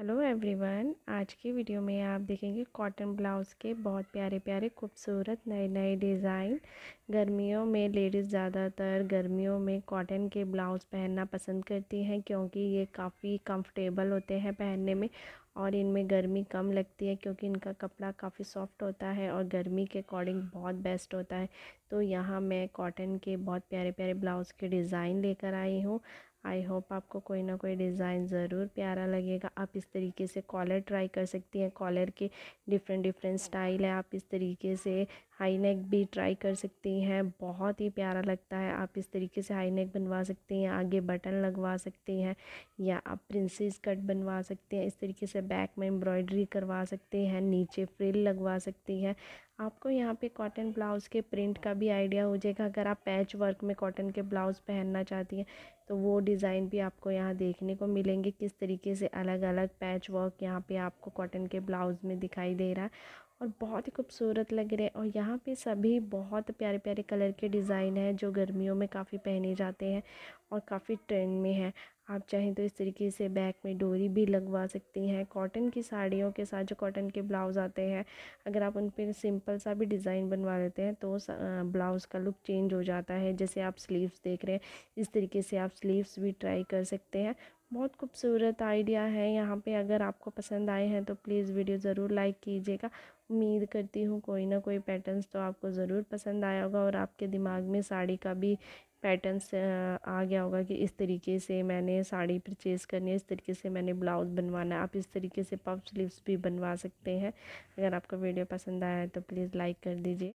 hello everyone आज की video में आप देखेंगे कॉटन ब्लाउज़ के बहुत प्यारे प्यारे खूबसूरत नए नए डिज़ाइन गर्मियों में लेडीज़ ज़्यादातर गर्मियों में कॉटन के ब्लाउज़ पहनना पसंद करती हैं क्योंकि ये काफ़ी कंफर्टेबल होते हैं पहनने में और इनमें गर्मी कम लगती है क्योंकि इनका कपड़ा काफ़ी सॉफ्ट होता है और गर्मी के अकॉर्डिंग बहुत बेस्ट होता है तो यहाँ मैं कॉटन के बहुत प्यारे प्यारे ब्लाउज़ के डिज़ाइन लेकर आई हूँ आई होप आपको कोई ना कोई डिज़ाइन ज़रूर प्यारा लगेगा आप इस तरीके से कॉलर ट्राई कर सकती हैं कॉलर के डिफरेंट डिफरेंट स्टाइल है आप इस तरीके से हाई नेक भी ट्राई कर सकती हैं बहुत ही प्यारा लगता है आप इस तरीके से हाई नेक बनवा सकती हैं आगे बटन लगवा सकती हैं या आप प्रिंसेस कट बनवा सकते हैं इस तरीके से से बैक में एम्ब्रॉयडरी करवा सकते हैं नीचे फ्रिल लगवा सकती हैं आपको यहाँ पे कॉटन ब्लाउज़ के प्रिंट का भी आइडिया हो जाएगा अगर आप पैच वर्क में कॉटन के ब्लाउज़ पहनना चाहती हैं तो वो डिज़ाइन भी आपको यहाँ देखने को मिलेंगे किस तरीके से अलग अलग पैच वर्क यहाँ पे आपको कॉटन के ब्लाउज़ में दिखाई दे रहा है और बहुत ही खूबसूरत लग रहे हैं और यहाँ पे सभी बहुत प्यारे प्यारे कलर के डिज़ाइन हैं जो गर्मियों में काफ़ी पहने जाते हैं और काफ़ी ट्रेंड में है आप चाहें तो इस तरीके से बैक में डोरी भी लगवा सकती हैं कॉटन की साड़ियों के साथ जो कॉटन के ब्लाउज़ आते हैं अगर आप उन पर सिंपल सा भी डिज़ाइन बनवा लेते हैं तो ब्लाउज़ का लुक चेंज हो जाता है जैसे आप स्लीव्स देख रहे हैं इस तरीके से आप स्लीव्स भी ट्राई कर सकते हैं बहुत खूबसूरत आइडिया है यहाँ पे अगर आपको पसंद आए हैं तो प्लीज़ वीडियो ज़रूर लाइक कीजिएगा उम्मीद करती हूँ कोई ना कोई पैटर्न्स तो आपको ज़रूर पसंद आया होगा और आपके दिमाग में साड़ी का भी पैटर्न आ गया होगा कि इस तरीके से मैंने साड़ी परचेज़ करनी है इस तरीके से मैंने ब्लाउज़ बनवाना है आप इस तरीके से पफ स्लीव्स भी बनवा सकते हैं अगर आपको वीडियो पसंद आया है तो प्लीज़ लाइक कर दीजिए